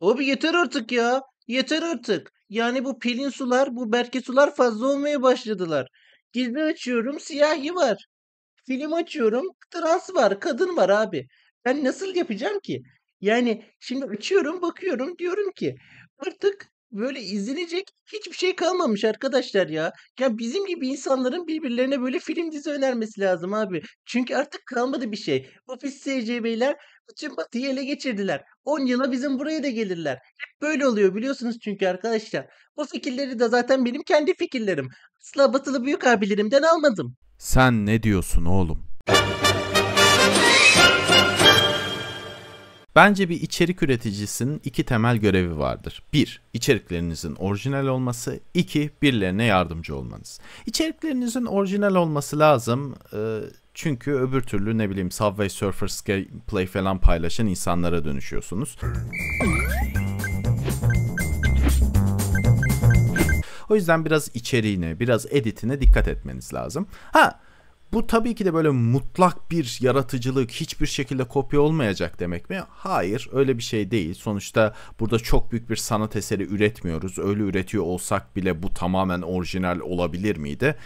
Abi yeter artık ya. Yeter artık. Yani bu pelin sular, bu berke sular fazla olmaya başladılar. Gizli açıyorum, siyahi var. Film açıyorum, trans var, kadın var abi. Ben nasıl yapacağım ki? Yani şimdi açıyorum, bakıyorum, diyorum ki artık böyle izlenecek hiçbir şey kalmamış arkadaşlar ya. Ya bizim gibi insanların birbirlerine böyle film dizi önermesi lazım abi. Çünkü artık kalmadı bir şey. Ofis SC bütün batıyı ele geçirdiler. 10 yıla bizim buraya da gelirler. Hep böyle oluyor biliyorsunuz çünkü arkadaşlar. Bu fikirleri de zaten benim kendi fikirlerim. Asla batılı büyük abilerimden almadım. Sen ne diyorsun oğlum? Bence bir içerik üreticisinin iki temel görevi vardır. 1. İçeriklerinizin orijinal olması. 2. Birilerine yardımcı olmanız. İçeriklerinizin orijinal olması lazım. Ee, çünkü öbür türlü ne bileyim Subway Surfers gameplay falan paylaşan insanlara dönüşüyorsunuz. O yüzden biraz içeriğine, biraz editine dikkat etmeniz lazım. Ha bu tabii ki de böyle mutlak bir yaratıcılık, hiçbir şekilde kopya olmayacak demek mi? Hayır, öyle bir şey değil. Sonuçta burada çok büyük bir sanat eseri üretmiyoruz. Öyle üretiyor olsak bile bu tamamen orijinal olabilir miydi?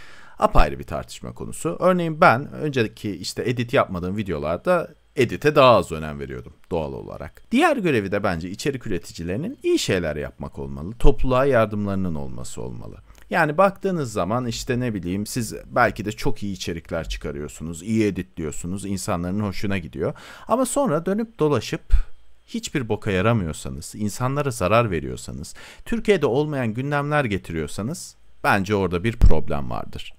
apayrı bir tartışma konusu. Örneğin ben önceki işte edit yapmadığım videolarda edite daha az önem veriyordum doğal olarak. Diğer görevi de bence içerik üreticilerinin iyi şeyler yapmak olmalı. Topluluğa yardımlarının olması olmalı. Yani baktığınız zaman işte ne bileyim siz belki de çok iyi içerikler çıkarıyorsunuz, iyi editliyorsunuz, insanların hoşuna gidiyor. Ama sonra dönüp dolaşıp hiçbir boka yaramıyorsanız, insanlara zarar veriyorsanız, Türkiye'de olmayan gündemler getiriyorsanız bence orada bir problem vardır.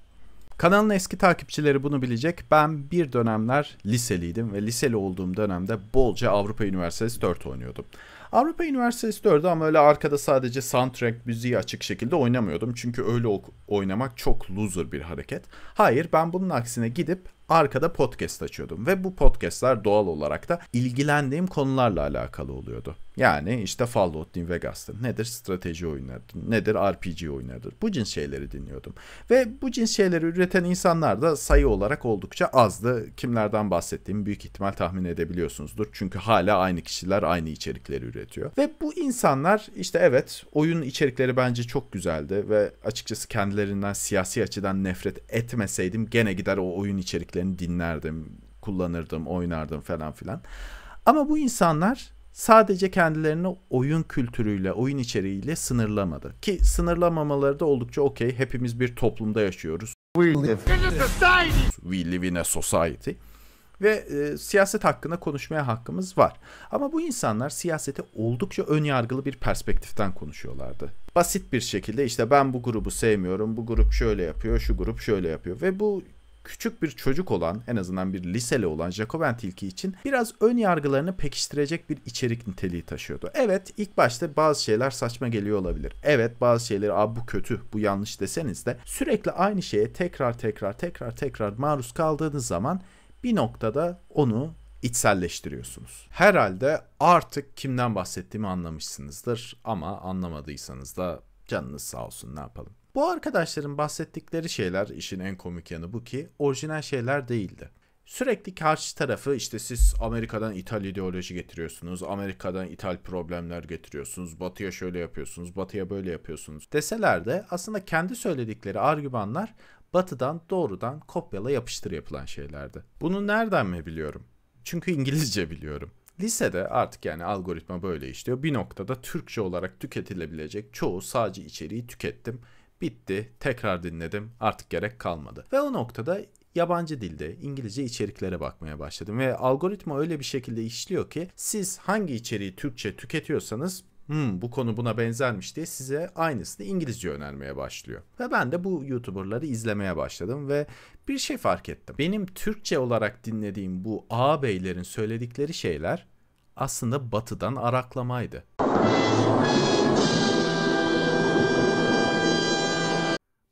Kanalın eski takipçileri bunu bilecek. Ben bir dönemler liseliydim ve liseli olduğum dönemde bolca Avrupa Üniversitesi 4 oynuyordum. Avrupa Üniversitesi 4'ü ama öyle arkada sadece soundtrack müziği açık şekilde oynamıyordum. Çünkü öyle oynamak çok loser bir hareket. Hayır ben bunun aksine gidip arkada podcast açıyordum ve bu podcastler doğal olarak da ilgilendiğim konularla alakalı oluyordu. Yani işte Fallout New Vegas'tır, nedir strateji oyunları, nedir RPG oyunları, Bu cins şeyleri dinliyordum. Ve bu cins şeyleri üreten insanlar da sayı olarak oldukça azdı. Kimlerden bahsettiğimi büyük ihtimal tahmin edebiliyorsunuzdur. Çünkü hala aynı kişiler aynı içerikleri üretiyor. Ve bu insanlar işte evet oyun içerikleri bence çok güzeldi ve açıkçası kendilerinden siyasi açıdan nefret etmeseydim gene gider o oyun içerikleri müziklerini dinlerdim, kullanırdım, oynardım falan filan. Ama bu insanlar sadece kendilerini oyun kültürüyle, oyun içeriğiyle sınırlamadı. Ki sınırlamamaları da oldukça okey. Hepimiz bir toplumda yaşıyoruz. We live in a society. We live in a society. Ve e, siyaset hakkında konuşmaya hakkımız var. Ama bu insanlar siyasete oldukça ön yargılı bir perspektiften konuşuyorlardı. Basit bir şekilde işte ben bu grubu sevmiyorum, bu grup şöyle yapıyor, şu grup şöyle yapıyor. Ve bu küçük bir çocuk olan en azından bir liseli olan Jacoben Tilki için biraz ön yargılarını pekiştirecek bir içerik niteliği taşıyordu. Evet ilk başta bazı şeyler saçma geliyor olabilir. Evet bazı şeyleri abi bu kötü bu yanlış deseniz de sürekli aynı şeye tekrar tekrar tekrar tekrar maruz kaldığınız zaman bir noktada onu içselleştiriyorsunuz. Herhalde artık kimden bahsettiğimi anlamışsınızdır ama anlamadıysanız da canınız sağ olsun ne yapalım. Bu arkadaşların bahsettikleri şeyler işin en komik yanı bu ki orijinal şeyler değildi. Sürekli karşı tarafı işte siz Amerika'dan İtal ideoloji getiriyorsunuz, Amerika'dan İtal problemler getiriyorsunuz, Batı'ya şöyle yapıyorsunuz, Batı'ya böyle yapıyorsunuz deseler de aslında kendi söyledikleri argümanlar Batı'dan doğrudan kopyala yapıştır yapılan şeylerdi. Bunu nereden mi biliyorum? Çünkü İngilizce biliyorum. Lisede artık yani algoritma böyle işliyor. Bir noktada Türkçe olarak tüketilebilecek çoğu sadece içeriği tükettim Bitti. Tekrar dinledim. Artık gerek kalmadı. Ve o noktada yabancı dilde İngilizce içeriklere bakmaya başladım ve algoritma öyle bir şekilde işliyor ki siz hangi içeriği Türkçe tüketiyorsanız Hmm, bu konu buna benzermiş diye size aynısını İngilizce önermeye başlıyor. Ve ben de bu YouTuber'ları izlemeye başladım ve bir şey fark ettim. Benim Türkçe olarak dinlediğim bu ağabeylerin söyledikleri şeyler aslında batıdan araklamaydı.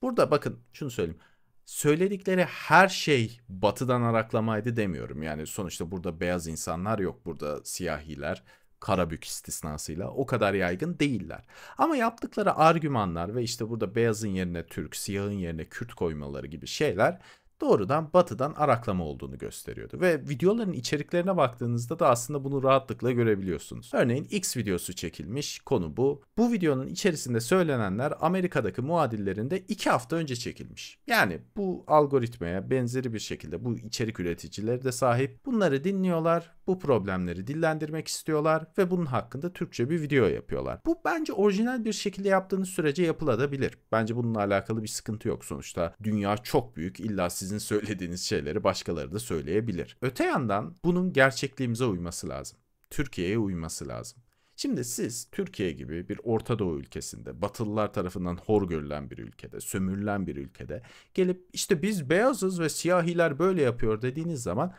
Burada bakın şunu söyleyeyim. Söyledikleri her şey batıdan araklamaydı demiyorum. Yani sonuçta burada beyaz insanlar yok. Burada siyahiler, Karabük istisnasıyla o kadar yaygın değiller. Ama yaptıkları argümanlar ve işte burada beyazın yerine Türk, siyahın yerine Kürt koymaları gibi şeyler doğrudan batıdan araklama olduğunu gösteriyordu. Ve videoların içeriklerine baktığınızda da aslında bunu rahatlıkla görebiliyorsunuz. Örneğin X videosu çekilmiş, konu bu. Bu videonun içerisinde söylenenler Amerika'daki muadillerinde 2 hafta önce çekilmiş. Yani bu algoritmaya benzeri bir şekilde bu içerik üreticileri de sahip. Bunları dinliyorlar, bu problemleri dillendirmek istiyorlar ve bunun hakkında Türkçe bir video yapıyorlar. Bu bence orijinal bir şekilde yaptığınız sürece yapılabilir. Bence bununla alakalı bir sıkıntı yok sonuçta. Dünya çok büyük. illa siz sizin söylediğiniz şeyleri başkaları da söyleyebilir. Öte yandan bunun gerçekliğimize uyması lazım. Türkiye'ye uyması lazım. Şimdi siz Türkiye gibi bir Orta Doğu ülkesinde, Batılılar tarafından hor görülen bir ülkede, sömürülen bir ülkede gelip işte biz beyazız ve siyahiler böyle yapıyor dediğiniz zaman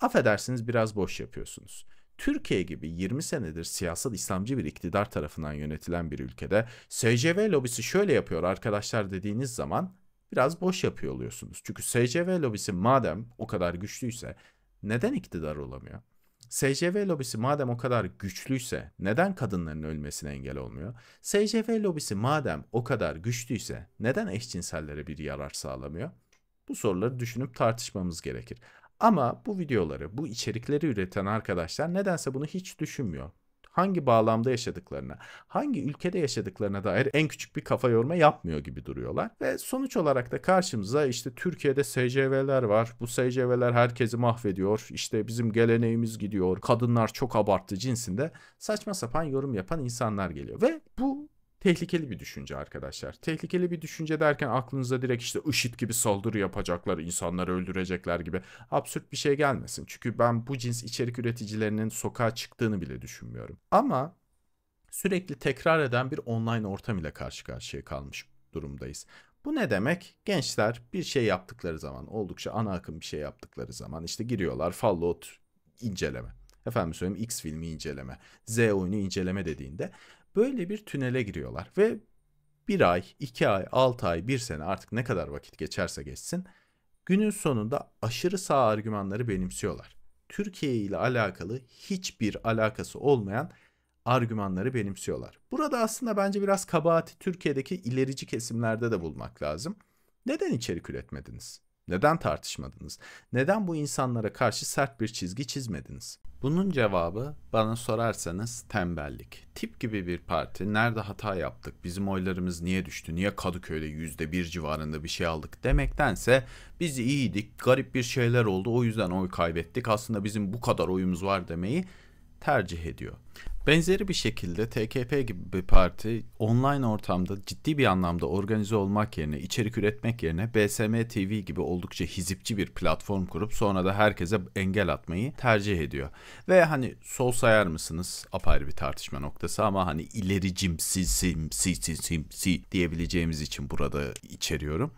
affedersiniz biraz boş yapıyorsunuz. Türkiye gibi 20 senedir siyasal İslamcı bir iktidar tarafından yönetilen bir ülkede SCV lobisi şöyle yapıyor arkadaşlar dediğiniz zaman biraz boş yapıyor oluyorsunuz. Çünkü SCV lobisi madem o kadar güçlüyse neden iktidar olamıyor? SCV lobisi madem o kadar güçlüyse neden kadınların ölmesine engel olmuyor? SCV lobisi madem o kadar güçlüyse neden eşcinsellere bir yarar sağlamıyor? Bu soruları düşünüp tartışmamız gerekir. Ama bu videoları, bu içerikleri üreten arkadaşlar nedense bunu hiç düşünmüyor hangi bağlamda yaşadıklarına, hangi ülkede yaşadıklarına dair en küçük bir kafa yorma yapmıyor gibi duruyorlar. Ve sonuç olarak da karşımıza işte Türkiye'de SCV'ler var. Bu SCV'ler herkesi mahvediyor. İşte bizim geleneğimiz gidiyor. Kadınlar çok abarttı cinsinde saçma sapan yorum yapan insanlar geliyor. Ve tehlikeli bir düşünce arkadaşlar. Tehlikeli bir düşünce derken aklınıza direkt işte IŞİD gibi saldırı yapacaklar, insanları öldürecekler gibi absürt bir şey gelmesin. Çünkü ben bu cins içerik üreticilerinin sokağa çıktığını bile düşünmüyorum. Ama sürekli tekrar eden bir online ortam ile karşı karşıya kalmış durumdayız. Bu ne demek? Gençler bir şey yaptıkları zaman, oldukça ana akım bir şey yaptıkları zaman işte giriyorlar Fallout inceleme. Efendim söyleyeyim X filmi inceleme, Z oyunu inceleme dediğinde Böyle bir tünele giriyorlar ve bir ay, iki ay, altı ay, bir sene artık ne kadar vakit geçerse geçsin günün sonunda aşırı sağ argümanları benimsiyorlar. Türkiye ile alakalı hiçbir alakası olmayan argümanları benimsiyorlar. Burada aslında bence biraz kabahati Türkiye'deki ilerici kesimlerde de bulmak lazım. Neden içerik üretmediniz? Neden tartışmadınız? Neden bu insanlara karşı sert bir çizgi çizmediniz? Bunun cevabı bana sorarsanız tembellik. Tip gibi bir parti nerede hata yaptık, bizim oylarımız niye düştü, niye Kadıköy'de yüzde bir civarında bir şey aldık demektense biz iyiydik, garip bir şeyler oldu o yüzden oy kaybettik aslında bizim bu kadar oyumuz var demeyi tercih ediyor. Benzeri bir şekilde TKP gibi bir parti online ortamda ciddi bir anlamda organize olmak yerine, içerik üretmek yerine BSM TV gibi oldukça hizipçi bir platform kurup sonra da herkese engel atmayı tercih ediyor. Ve hani sol sayar mısınız apayrı bir tartışma noktası ama hani ilericim si sim si si sim si diyebileceğimiz için burada içeriyorum.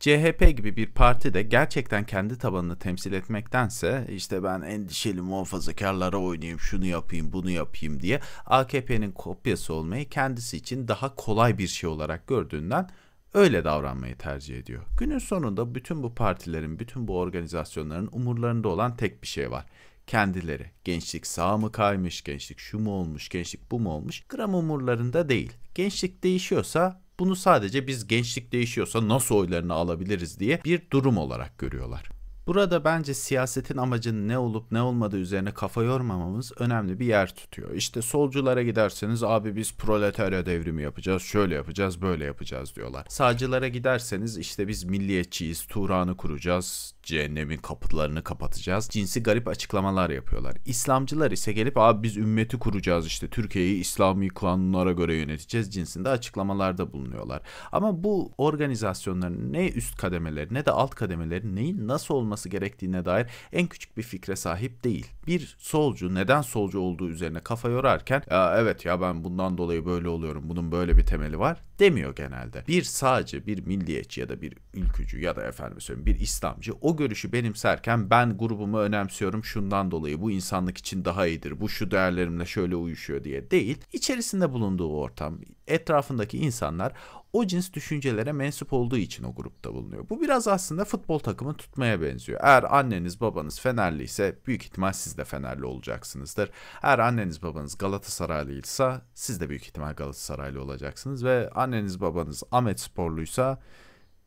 CHP gibi bir parti de gerçekten kendi tabanını temsil etmektense işte ben endişeli muhafazakarlara oynayayım, şunu yapayım, bunu yapayım diye AKP'nin kopyası olmayı kendisi için daha kolay bir şey olarak gördüğünden öyle davranmayı tercih ediyor. Günün sonunda bütün bu partilerin, bütün bu organizasyonların umurlarında olan tek bir şey var kendileri. Gençlik sağ mı kaymış, gençlik şu mu olmuş, gençlik bu mu olmuş gram umurlarında değil. Gençlik değişiyorsa bunu sadece biz gençlik değişiyorsa nasıl oylarını alabiliriz diye bir durum olarak görüyorlar. Burada bence siyasetin amacının ne olup ne olmadığı üzerine kafa yormamamız önemli bir yer tutuyor. İşte solculara giderseniz abi biz proletarya devrimi yapacağız, şöyle yapacağız, böyle yapacağız diyorlar. Sağcılara giderseniz işte biz milliyetçiyiz, Turan'ı kuracağız, cehennemin kapılarını kapatacağız. Cinsi garip açıklamalar yapıyorlar. İslamcılar ise gelip abi biz ümmeti kuracağız işte Türkiye'yi İslami kanunlara göre yöneteceğiz cinsinde açıklamalarda bulunuyorlar. Ama bu organizasyonların ne üst kademeleri ne de alt kademeleri neyin nasıl olması gerektiğine dair en küçük bir fikre sahip değil bir solcu neden solcu olduğu üzerine kafa yorarken ya evet ya ben bundan dolayı böyle oluyorum bunun böyle bir temeli var demiyor genelde. Bir sağcı, bir milliyetçi ya da bir ülkücü ya da efendim söyleyeyim bir İslamcı o görüşü benimserken ben grubumu önemsiyorum şundan dolayı bu insanlık için daha iyidir. Bu şu değerlerimle şöyle uyuşuyor diye değil. İçerisinde bulunduğu ortam, etrafındaki insanlar o cins düşüncelere mensup olduğu için o grupta bulunuyor. Bu biraz aslında futbol takımı tutmaya benziyor. Eğer anneniz babanız Fenerli ise büyük ihtimal siz de Fenerli olacaksınızdır. Eğer anneniz babanız Galatasaraylıysa siz de büyük ihtimal Galatasaraylı olacaksınız ve anneniz babanız Ahmet Sporluysa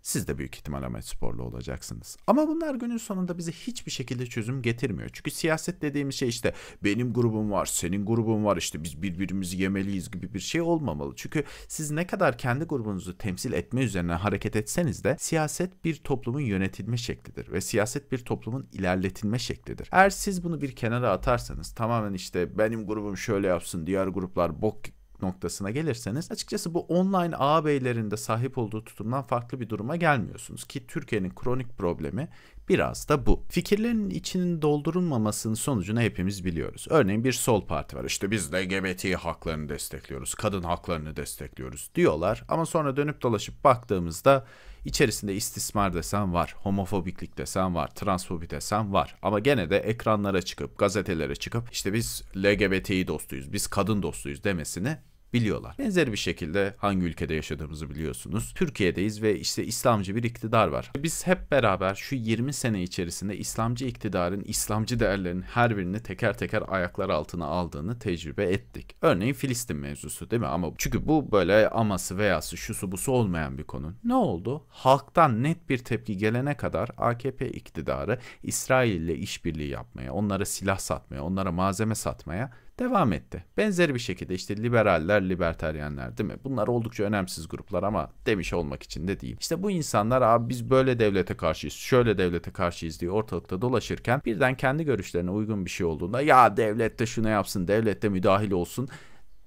siz de büyük ihtimal Ahmet Sporlu olacaksınız. Ama bunlar günün sonunda bize hiçbir şekilde çözüm getirmiyor. Çünkü siyaset dediğimiz şey işte benim grubum var, senin grubun var işte biz birbirimizi yemeliyiz gibi bir şey olmamalı. Çünkü siz ne kadar kendi grubunuzu temsil etme üzerine hareket etseniz de siyaset bir toplumun yönetilme şeklidir ve siyaset bir toplumun ilerletilme şeklidir. Eğer siz bunu bir kenara atarsanız tamamen işte benim grubum şöyle yapsın, diğer gruplar bok noktasına gelirseniz açıkçası bu online ağabeylerinde sahip olduğu tutumdan farklı bir duruma gelmiyorsunuz ki Türkiye'nin kronik problemi biraz da bu. Fikirlerin içinin doldurulmamasının sonucunu hepimiz biliyoruz. Örneğin bir sol parti var. işte biz LGBT haklarını destekliyoruz, kadın haklarını destekliyoruz diyorlar ama sonra dönüp dolaşıp baktığımızda içerisinde istismar desen var, homofobiklik desen var, transfobi desen var. Ama gene de ekranlara çıkıp, gazetelere çıkıp işte biz LGBT'yi dostuyuz, biz kadın dostuyuz demesini biliyorlar. Benzer bir şekilde hangi ülkede yaşadığımızı biliyorsunuz. Türkiye'deyiz ve işte İslamcı bir iktidar var. Biz hep beraber şu 20 sene içerisinde İslamcı iktidarın İslamcı değerlerin her birini teker teker ayaklar altına aldığını tecrübe ettik. Örneğin Filistin mevzusu değil mi? Ama çünkü bu böyle aması veyası şusu busu olmayan bir konu. Ne oldu? Halktan net bir tepki gelene kadar AKP iktidarı İsrail ile işbirliği yapmaya, onlara silah satmaya, onlara malzeme satmaya devam etti. Benzer bir şekilde işte liberaller, libertaryenler değil mi? Bunlar oldukça önemsiz gruplar ama demiş olmak için de değil. İşte bu insanlar abi biz böyle devlete karşıyız, şöyle devlete karşıyız diye ortalıkta dolaşırken birden kendi görüşlerine uygun bir şey olduğunda ya devlette de şunu yapsın, devlette de müdahil olsun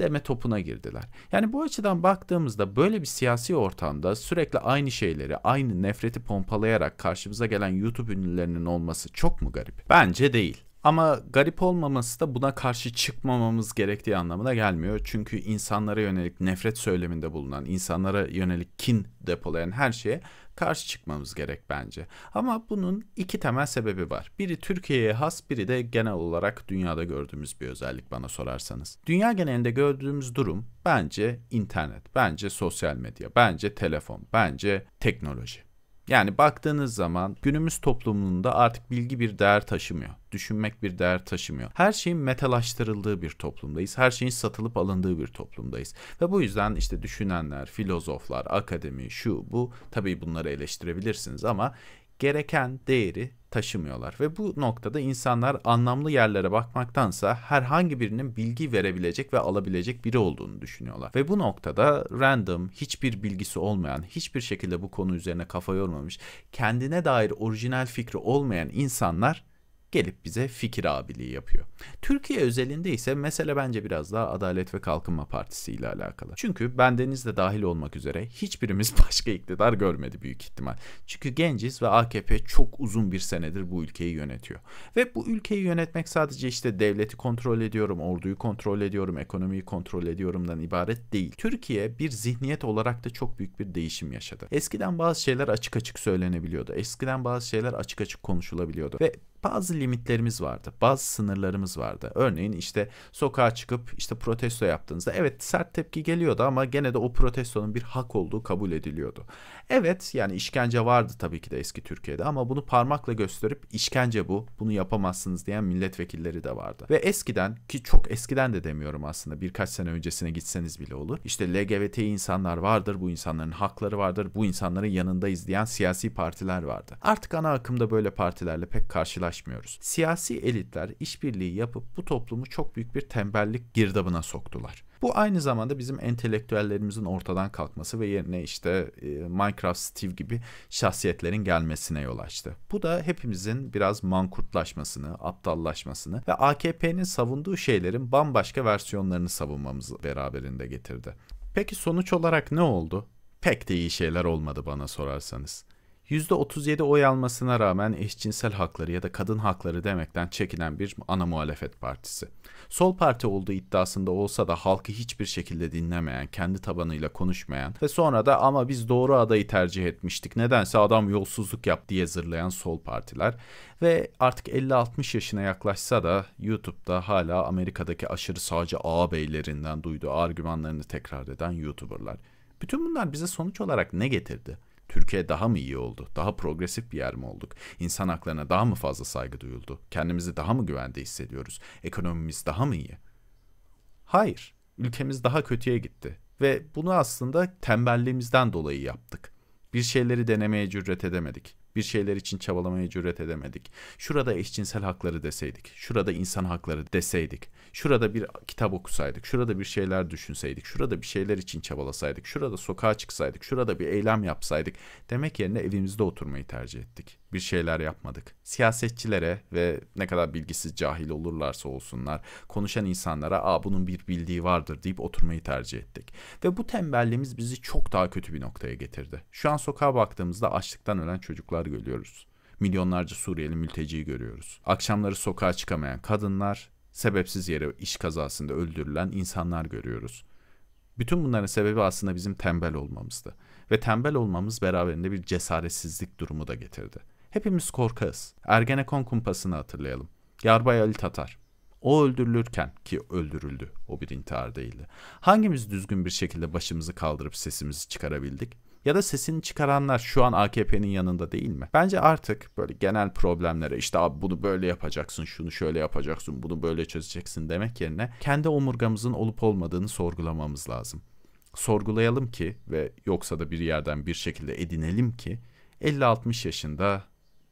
deme topuna girdiler. Yani bu açıdan baktığımızda böyle bir siyasi ortamda sürekli aynı şeyleri, aynı nefreti pompalayarak karşımıza gelen YouTube ünlülerinin olması çok mu garip? Bence değil. Ama garip olmaması da buna karşı çıkmamamız gerektiği anlamına gelmiyor. Çünkü insanlara yönelik nefret söyleminde bulunan, insanlara yönelik kin depolayan her şeye karşı çıkmamız gerek bence. Ama bunun iki temel sebebi var. Biri Türkiye'ye has, biri de genel olarak dünyada gördüğümüz bir özellik bana sorarsanız. Dünya genelinde gördüğümüz durum bence internet, bence sosyal medya, bence telefon, bence teknoloji. Yani baktığınız zaman günümüz toplumunda artık bilgi bir değer taşımıyor. Düşünmek bir değer taşımıyor. Her şeyin metalaştırıldığı bir toplumdayız. Her şeyin satılıp alındığı bir toplumdayız. Ve bu yüzden işte düşünenler, filozoflar, akademi, şu, bu tabii bunları eleştirebilirsiniz ama gereken değeri taşımıyorlar ve bu noktada insanlar anlamlı yerlere bakmaktansa herhangi birinin bilgi verebilecek ve alabilecek biri olduğunu düşünüyorlar. Ve bu noktada random, hiçbir bilgisi olmayan, hiçbir şekilde bu konu üzerine kafa yormamış, kendine dair orijinal fikri olmayan insanlar gelip bize fikir abiliği yapıyor. Türkiye özelinde ise mesele bence biraz daha Adalet ve Kalkınma Partisi ile alakalı. Çünkü bendeniz de dahil olmak üzere hiçbirimiz başka iktidar görmedi büyük ihtimal. Çünkü genciz ve AKP çok uzun bir senedir bu ülkeyi yönetiyor. Ve bu ülkeyi yönetmek sadece işte devleti kontrol ediyorum, orduyu kontrol ediyorum, ekonomiyi kontrol ediyorumdan ibaret değil. Türkiye bir zihniyet olarak da çok büyük bir değişim yaşadı. Eskiden bazı şeyler açık açık söylenebiliyordu. Eskiden bazı şeyler açık açık konuşulabiliyordu. Ve bazı limitlerimiz vardı. Bazı sınırlarımız vardı. Örneğin işte sokağa çıkıp işte protesto yaptığınızda evet sert tepki geliyordu ama gene de o protestonun bir hak olduğu kabul ediliyordu. Evet yani işkence vardı tabii ki de eski Türkiye'de ama bunu parmakla gösterip işkence bu bunu yapamazsınız diyen milletvekilleri de vardı. Ve eskiden ki çok eskiden de demiyorum aslında birkaç sene öncesine gitseniz bile olur. İşte LGBT insanlar vardır bu insanların hakları vardır bu insanların yanındayız diyen siyasi partiler vardı. Artık ana akımda böyle partilerle pek karşılaşmıyoruz. Siyasi elitler işbirliği yapıp bu toplumu çok büyük bir tembellik girdabına soktular. Bu aynı zamanda bizim entelektüellerimizin ortadan kalkması ve yerine işte e, Minecraft Steve gibi şahsiyetlerin gelmesine yol açtı. Bu da hepimizin biraz mankurtlaşmasını, aptallaşmasını ve AKP'nin savunduğu şeylerin bambaşka versiyonlarını savunmamızı beraberinde getirdi. Peki sonuç olarak ne oldu? Pek de iyi şeyler olmadı bana sorarsanız. %37 oy almasına rağmen eşcinsel hakları ya da kadın hakları demekten çekinen bir ana muhalefet partisi. Sol parti olduğu iddiasında olsa da halkı hiçbir şekilde dinlemeyen, kendi tabanıyla konuşmayan ve sonra da ama biz doğru adayı tercih etmiştik nedense adam yolsuzluk yap diye zırlayan sol partiler ve artık 50-60 yaşına yaklaşsa da YouTube'da hala Amerika'daki aşırı sağcı ağabeylerinden duyduğu argümanlarını tekrar eden YouTuber'lar. Bütün bunlar bize sonuç olarak ne getirdi? Türkiye daha mı iyi oldu? Daha progresif bir yer mi olduk? İnsan haklarına daha mı fazla saygı duyuldu? Kendimizi daha mı güvende hissediyoruz? Ekonomimiz daha mı iyi? Hayır. Ülkemiz daha kötüye gitti ve bunu aslında tembelliğimizden dolayı yaptık. Bir şeyleri denemeye cüret edemedik bir şeyler için çabalamaya cüret edemedik. Şurada eşcinsel hakları deseydik, şurada insan hakları deseydik, şurada bir kitap okusaydık, şurada bir şeyler düşünseydik, şurada bir şeyler için çabalasaydık, şurada sokağa çıksaydık, şurada bir eylem yapsaydık demek yerine evimizde oturmayı tercih ettik. Bir şeyler yapmadık. Siyasetçilere ve ne kadar bilgisiz cahil olurlarsa olsunlar konuşan insanlara aa bunun bir bildiği vardır deyip oturmayı tercih ettik. Ve bu tembelliğimiz bizi çok daha kötü bir noktaya getirdi. Şu an sokağa baktığımızda açlıktan ölen çocuklar çocuklar görüyoruz. Milyonlarca Suriyeli mülteciyi görüyoruz. Akşamları sokağa çıkamayan kadınlar, sebepsiz yere iş kazasında öldürülen insanlar görüyoruz. Bütün bunların sebebi aslında bizim tembel olmamızdı. Ve tembel olmamız beraberinde bir cesaretsizlik durumu da getirdi. Hepimiz korkağız. Ergenekon kumpasını hatırlayalım. Yarbay Ali Tatar. O öldürülürken ki öldürüldü. O bir intihar değildi. Hangimiz düzgün bir şekilde başımızı kaldırıp sesimizi çıkarabildik? ya da sesini çıkaranlar şu an AKP'nin yanında değil mi? Bence artık böyle genel problemlere işte abi bunu böyle yapacaksın, şunu şöyle yapacaksın, bunu böyle çözeceksin demek yerine kendi omurgamızın olup olmadığını sorgulamamız lazım. Sorgulayalım ki ve yoksa da bir yerden bir şekilde edinelim ki 50-60 yaşında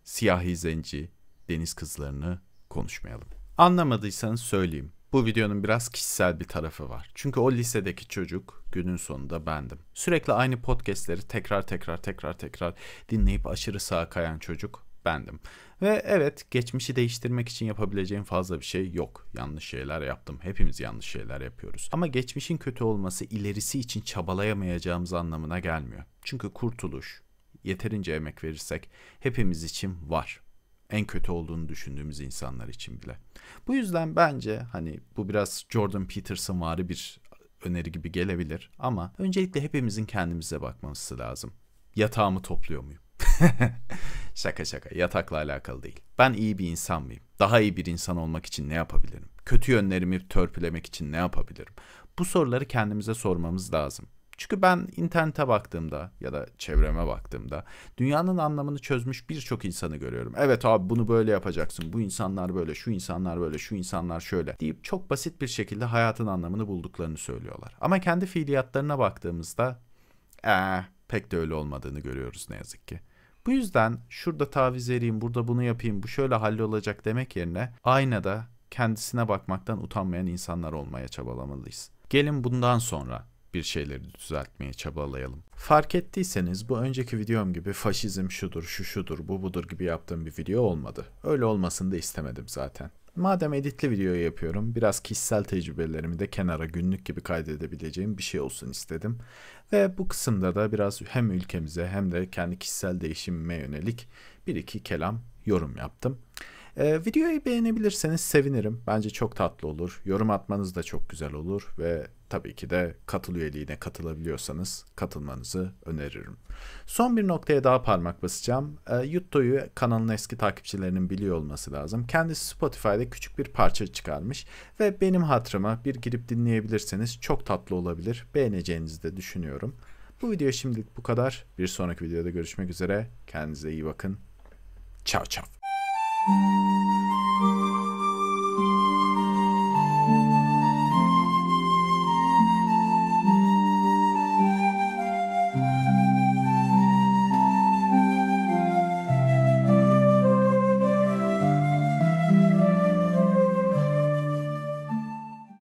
siyahi zenci deniz kızlarını konuşmayalım. Anlamadıysanız söyleyeyim bu videonun biraz kişisel bir tarafı var. Çünkü o lisedeki çocuk günün sonunda bendim. Sürekli aynı podcastleri tekrar tekrar tekrar tekrar dinleyip aşırı sağa kayan çocuk bendim. Ve evet geçmişi değiştirmek için yapabileceğim fazla bir şey yok. Yanlış şeyler yaptım. Hepimiz yanlış şeyler yapıyoruz. Ama geçmişin kötü olması ilerisi için çabalayamayacağımız anlamına gelmiyor. Çünkü kurtuluş, yeterince emek verirsek hepimiz için var en kötü olduğunu düşündüğümüz insanlar için bile. Bu yüzden bence hani bu biraz Jordan Peterson varı bir öneri gibi gelebilir ama öncelikle hepimizin kendimize bakmamızı lazım. Yatağımı topluyor muyum? şaka şaka yatakla alakalı değil. Ben iyi bir insan mıyım? Daha iyi bir insan olmak için ne yapabilirim? Kötü yönlerimi törpülemek için ne yapabilirim? Bu soruları kendimize sormamız lazım. Çünkü ben internete baktığımda ya da çevreme baktığımda dünyanın anlamını çözmüş birçok insanı görüyorum. Evet abi bunu böyle yapacaksın. Bu insanlar böyle, şu insanlar böyle, şu insanlar şöyle deyip çok basit bir şekilde hayatın anlamını bulduklarını söylüyorlar. Ama kendi fiiliyatlarına baktığımızda ee, pek de öyle olmadığını görüyoruz ne yazık ki. Bu yüzden şurada taviz vereyim, burada bunu yapayım, bu şöyle hallolacak demek yerine aynada kendisine bakmaktan utanmayan insanlar olmaya çabalamalıyız. Gelin bundan sonra bir şeyleri düzeltmeye çabalayalım. Fark ettiyseniz bu önceki videom gibi faşizm şudur, şu şudur, bu budur gibi yaptığım bir video olmadı. Öyle olmasını da istemedim zaten. Madem editli video yapıyorum, biraz kişisel tecrübelerimi de kenara günlük gibi kaydedebileceğim bir şey olsun istedim. Ve bu kısımda da biraz hem ülkemize hem de kendi kişisel değişimime yönelik bir iki kelam yorum yaptım. E, videoyu beğenebilirseniz sevinirim. Bence çok tatlı olur. Yorum atmanız da çok güzel olur ve tabii ki de katıl üyeliğine katılabiliyorsanız katılmanızı öneririm. Son bir noktaya daha parmak basacağım. E, Yutto'yu kanalın eski takipçilerinin biliyor olması lazım. Kendisi Spotify'da küçük bir parça çıkarmış ve benim hatırıma bir girip dinleyebilirseniz çok tatlı olabilir. Beğeneceğinizi de düşünüyorum. Bu video şimdilik bu kadar. Bir sonraki videoda görüşmek üzere. Kendinize iyi bakın. Ciao ciao.